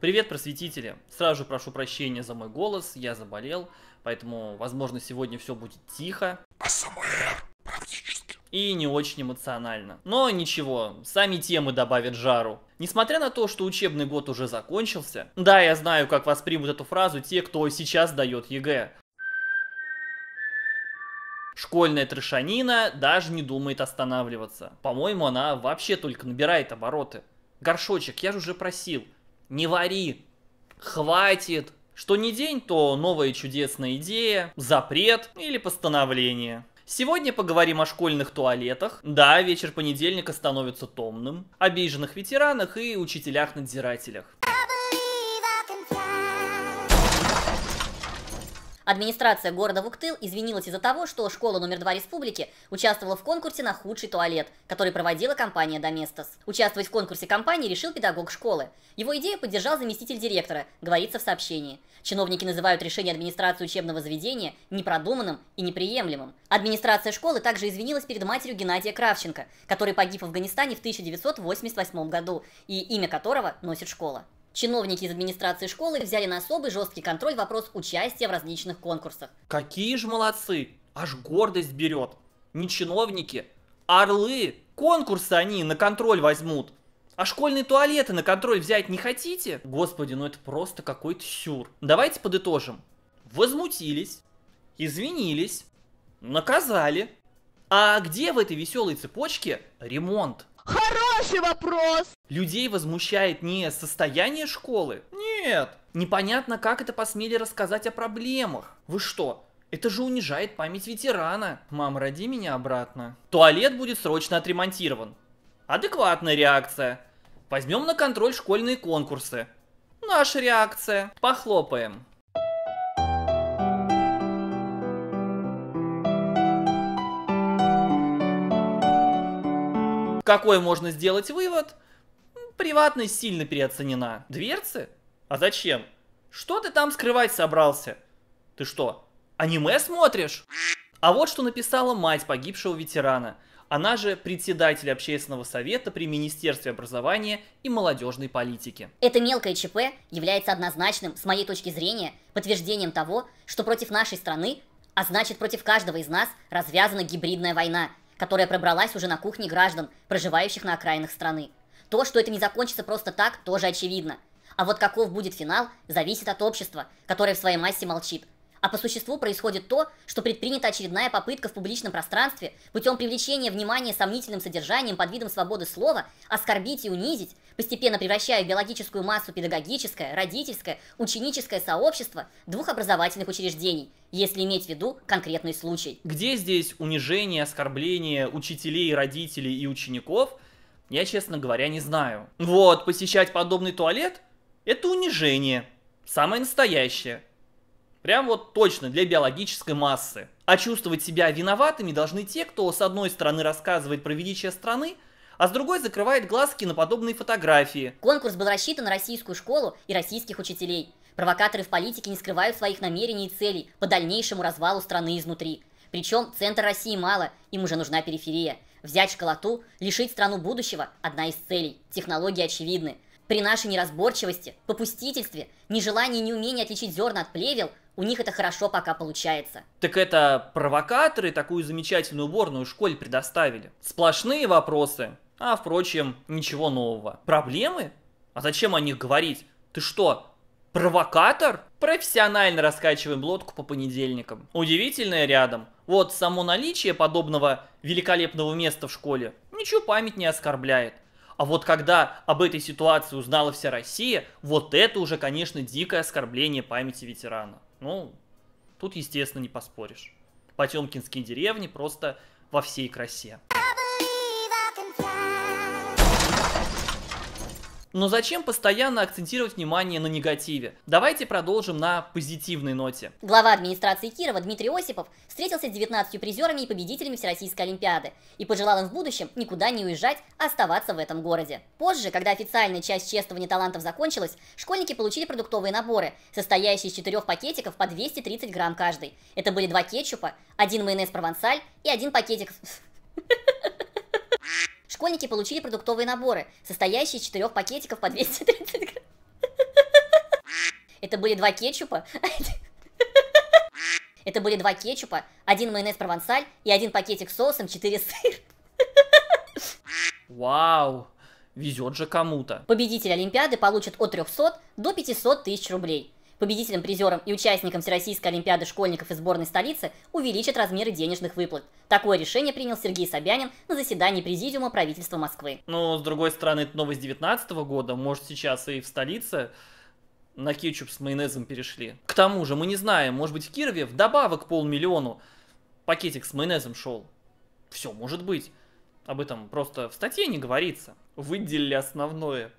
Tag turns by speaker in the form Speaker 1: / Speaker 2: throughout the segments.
Speaker 1: Привет, просветители! Сразу же прошу прощения за мой голос, я заболел, поэтому, возможно, сегодня все будет тихо. АСМР практически. И не очень эмоционально. Но ничего, сами темы добавят жару. Несмотря на то, что учебный год уже закончился, да, я знаю, как воспримут эту фразу те, кто сейчас дает ЕГЭ. Школьная трешанина даже не думает останавливаться. По-моему, она вообще только набирает обороты. Горшочек, я же уже просил, не вари, хватит, что не день, то новая чудесная идея, запрет или постановление. Сегодня поговорим о школьных туалетах. Да, вечер понедельника становится томным. Обиженных ветеранах и учителях-надзирателях.
Speaker 2: Администрация города Вуктыл извинилась из-за того, что школа номер 2 республики участвовала в конкурсе на худший туалет, который проводила компания Доместос. Участвовать в конкурсе компании решил педагог школы. Его идею поддержал заместитель директора, говорится в сообщении. Чиновники называют решение администрации учебного заведения непродуманным и неприемлемым. Администрация школы также извинилась перед матерью Геннадия Кравченко, который погиб в Афганистане в 1988 году и имя которого носит школа. Чиновники из администрации школы взяли на особый жесткий контроль вопрос участия в различных конкурсах.
Speaker 1: Какие же молодцы! Аж гордость берет. Не чиновники, орлы. Конкурсы они на контроль возьмут. А школьные туалеты на контроль взять не хотите? Господи, ну это просто какой-то сюр. Давайте подытожим. Возмутились, извинились, наказали. А где в этой веселой цепочке ремонт? Хороший вопрос! Людей возмущает не состояние школы? Нет. Непонятно, как это посмели рассказать о проблемах. Вы что, это же унижает память ветерана. Мам, роди меня обратно. Туалет будет срочно отремонтирован. Адекватная реакция. Возьмем на контроль школьные конкурсы. Наша реакция. Похлопаем. какой можно сделать вывод? Приватность сильно переоценена. Дверцы? А зачем? Что ты там скрывать собрался? Ты что, аниме смотришь? А вот что написала мать погибшего ветерана. Она же председатель общественного совета при Министерстве образования и молодежной политики.
Speaker 2: Это мелкое ЧП является однозначным, с моей точки зрения, подтверждением того, что против нашей страны, а значит против каждого из нас, развязана гибридная война – которая пробралась уже на кухне граждан, проживающих на окраинах страны. То, что это не закончится просто так, тоже очевидно. А вот каков будет финал, зависит от общества, которое в своей массе молчит а по существу происходит то, что предпринята очередная попытка в публичном пространстве путем привлечения внимания сомнительным содержанием под видом свободы слова оскорбить и унизить, постепенно превращая в биологическую массу педагогическое, родительское, ученическое сообщество двух образовательных учреждений, если иметь в виду конкретный случай.
Speaker 1: Где здесь унижение, оскорбление учителей, родителей и учеников, я, честно говоря, не знаю. Вот, посещать подобный туалет – это унижение, самое настоящее – Прям вот точно для биологической массы. А чувствовать себя виноватыми должны те, кто с одной стороны рассказывает про величие страны, а с другой закрывает глазки на подобные фотографии.
Speaker 2: Конкурс был рассчитан на российскую школу и российских учителей. Провокаторы в политике не скрывают своих намерений и целей по дальнейшему развалу страны изнутри. Причем центр России мало, им уже нужна периферия. Взять школоту, лишить страну будущего – одна из целей. Технологии очевидны. При нашей неразборчивости, попустительстве, нежелании и неумении отличить зерна от плевел, у них это хорошо пока получается.
Speaker 1: Так это провокаторы такую замечательную уборную школе предоставили. Сплошные вопросы, а впрочем, ничего нового. Проблемы? А зачем о них говорить? Ты что, провокатор? Профессионально раскачиваем лодку по понедельникам. Удивительное рядом. Вот само наличие подобного великолепного места в школе ничего память не оскорбляет. А вот когда об этой ситуации узнала вся Россия, вот это уже, конечно, дикое оскорбление памяти ветерана. Ну, тут, естественно, не поспоришь. Потемкинские деревни просто во всей красе. Но зачем постоянно акцентировать внимание на негативе? Давайте продолжим на позитивной ноте.
Speaker 2: Глава администрации Кирова Дмитрий Осипов встретился с 19 призерами и победителями Всероссийской Олимпиады и пожелал им в будущем никуда не уезжать, а оставаться в этом городе. Позже, когда официальная часть чествования талантов закончилась, школьники получили продуктовые наборы, состоящие из четырех пакетиков по 230 грамм каждый. Это были два кетчупа, один майонез провансаль и один пакетик школьники получили продуктовые наборы, состоящие из четырех пакетиков по 230 грамм. Это были два кетчупа. Это были два кетчупа, один майонез провансаль и один пакетик с соусом, четыре сыр. Вау!
Speaker 1: Везет же кому-то.
Speaker 2: Победитель Олимпиады получит от 300 до 500 тысяч рублей. Победителям, призерам и участникам Всероссийской Олимпиады школьников и сборной столицы увеличат размеры денежных выплат. Такое решение принял Сергей Собянин на заседании Президиума правительства Москвы.
Speaker 1: Но, с другой стороны, это новость 2019 года, может, сейчас и в столице на кетчуп с майонезом перешли. К тому же, мы не знаем, может быть, в Кирове вдобавок полмиллиону пакетик с майонезом шел. Все может быть. Об этом просто в статье не говорится. Выделили основное.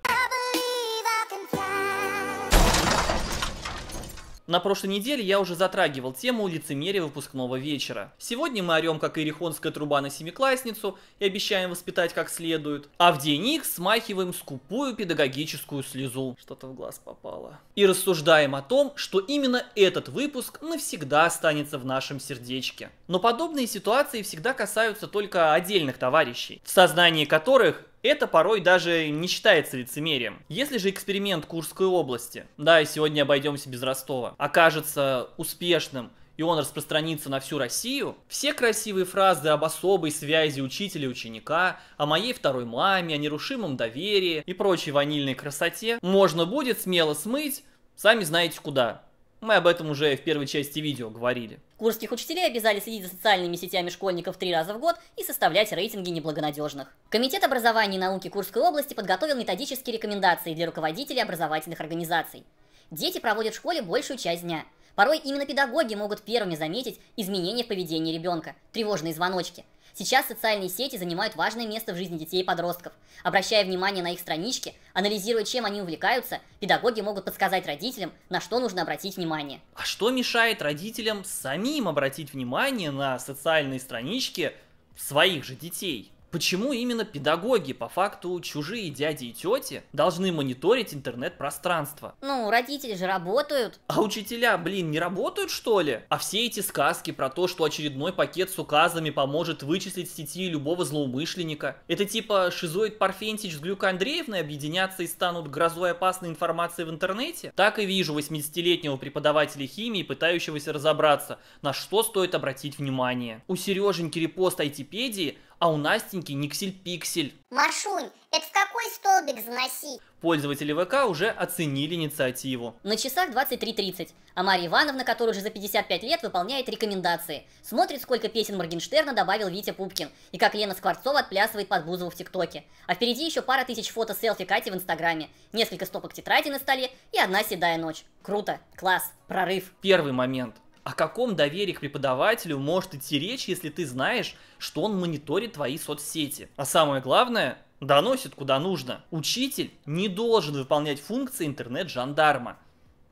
Speaker 1: На прошлой неделе я уже затрагивал тему лицемерия выпускного вечера. Сегодня мы орем, как ирихонская труба на семиклассницу и обещаем воспитать как следует, а в день X смахиваем скупую педагогическую слезу. Что-то в глаз попало. И рассуждаем о том, что именно этот выпуск навсегда останется в нашем сердечке. Но подобные ситуации всегда касаются только отдельных товарищей, в сознании которых это порой даже не считается лицемерием. Если же эксперимент Курской области, да, и сегодня обойдемся без Ростова, окажется успешным, и он распространится на всю Россию, все красивые фразы об особой связи учителя и ученика, о моей второй маме, о нерушимом доверии и прочей ванильной красоте можно будет смело смыть, сами знаете куда. Мы об этом уже в первой части видео говорили.
Speaker 2: Курских учителей обязали следить за социальными сетями школьников три раза в год и составлять рейтинги неблагонадежных. Комитет образования и науки Курской области подготовил методические рекомендации для руководителей образовательных организаций. Дети проводят в школе большую часть дня – Порой именно педагоги могут первыми заметить изменения в поведении ребенка, тревожные звоночки. Сейчас социальные сети занимают важное место в жизни детей и подростков. Обращая внимание на их странички, анализируя, чем они увлекаются, педагоги могут подсказать родителям, на что нужно обратить внимание. А
Speaker 1: что мешает родителям самим обратить внимание на социальные странички своих же детей? Почему именно педагоги, по факту чужие дяди и тети, должны мониторить интернет-пространство?
Speaker 2: Ну, родители же работают.
Speaker 1: А учителя, блин, не работают что ли? А все эти сказки про то, что очередной пакет с указами поможет вычислить в сети любого злоумышленника. Это типа Шизоид Парфентич с Глюк Андреевной объединятся и станут грозой опасной информации в интернете? Так и вижу 80-летнего преподавателя химии, пытающегося разобраться, на что стоит обратить внимание. У Сереженьки репост айтипедии а у Настеньки никсель-пиксель.
Speaker 2: Машунь, это в какой столбик заносить?
Speaker 1: Пользователи ВК уже оценили инициативу.
Speaker 2: На часах 23.30, а Мария Ивановна, которая уже за 55 лет выполняет рекомендации, смотрит, сколько песен Моргенштерна добавил Витя Пупкин, и как Лена Скворцова отплясывает под Бузову в ТикТоке. А впереди еще пара тысяч фото селфи Кати в Инстаграме, несколько стопок тетради на столе и одна седая ночь. Круто, класс, прорыв.
Speaker 1: Первый момент о каком доверии к преподавателю может идти речь, если ты знаешь, что он мониторит твои соцсети? А самое главное, доносит куда нужно. Учитель не должен выполнять функции интернет-жандарма.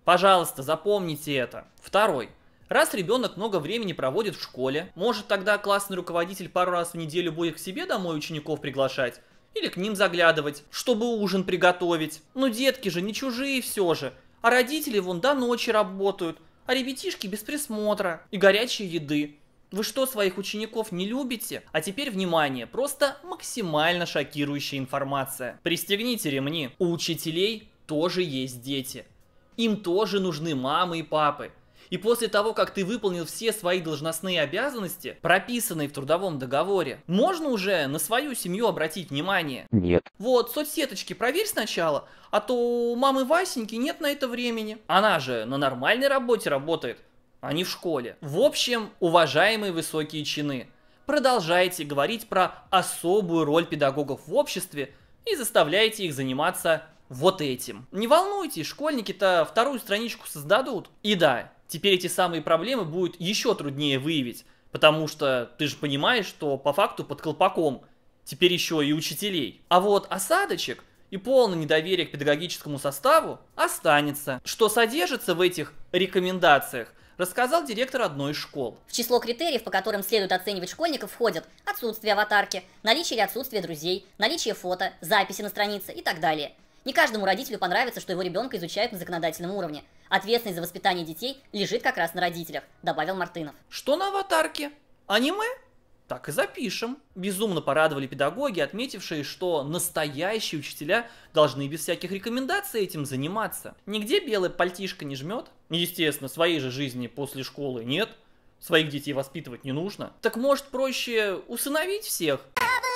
Speaker 1: Пожалуйста, запомните это. Второй. Раз ребенок много времени проводит в школе, может тогда классный руководитель пару раз в неделю будет к себе домой учеников приглашать? Или к ним заглядывать, чтобы ужин приготовить? Ну детки же не чужие все же, а родители вон до ночи работают – а ребятишки без присмотра и горячей еды. Вы что, своих учеников не любите? А теперь внимание, просто максимально шокирующая информация. Пристегните ремни. У учителей тоже есть дети. Им тоже нужны мамы и папы. И после того, как ты выполнил все свои должностные обязанности, прописанные в трудовом договоре, можно уже на свою семью обратить внимание? Нет. Вот, соцсеточки проверь сначала, а то у мамы Васеньки нет на это времени. Она же на нормальной работе работает, а не в школе. В общем, уважаемые высокие чины, продолжайте говорить про особую роль педагогов в обществе и заставляйте их заниматься вот этим. Не волнуйтесь, школьники-то вторую страничку создадут. И да, теперь эти самые проблемы будет еще труднее выявить, потому что ты же понимаешь, что по факту под колпаком теперь еще и учителей. А вот осадочек и полное недоверие к педагогическому составу останется. Что содержится в этих рекомендациях, рассказал директор одной из школ.
Speaker 2: В число критериев, по которым следует оценивать школьников, входят отсутствие аватарки, наличие или отсутствие друзей, наличие фото, записи на странице и так далее – не каждому родителю понравится, что его ребенка изучают на законодательном уровне. Ответственность за воспитание детей лежит как раз на родителях, добавил Мартынов. Что на аватарке? Аниме?
Speaker 1: Так и запишем. Безумно порадовали педагоги, отметившие, что настоящие учителя должны без всяких рекомендаций этим заниматься. Нигде белая пальтишка не жмет. Естественно, своей же жизни после школы нет. Своих детей воспитывать не нужно. Так может проще усыновить всех? А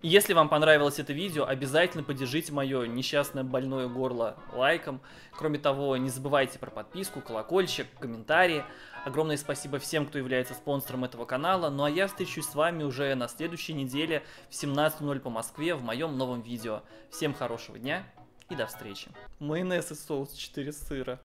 Speaker 1: Если вам понравилось это видео, обязательно поддержите мое несчастное больное горло лайком. Кроме того, не забывайте про подписку, колокольчик, комментарии. Огромное спасибо всем, кто является спонсором этого канала. Ну а я встречусь с вами уже на следующей неделе в 17.00 по Москве в моем новом видео. Всем хорошего дня и до встречи. Майонез и соус 4 сыра.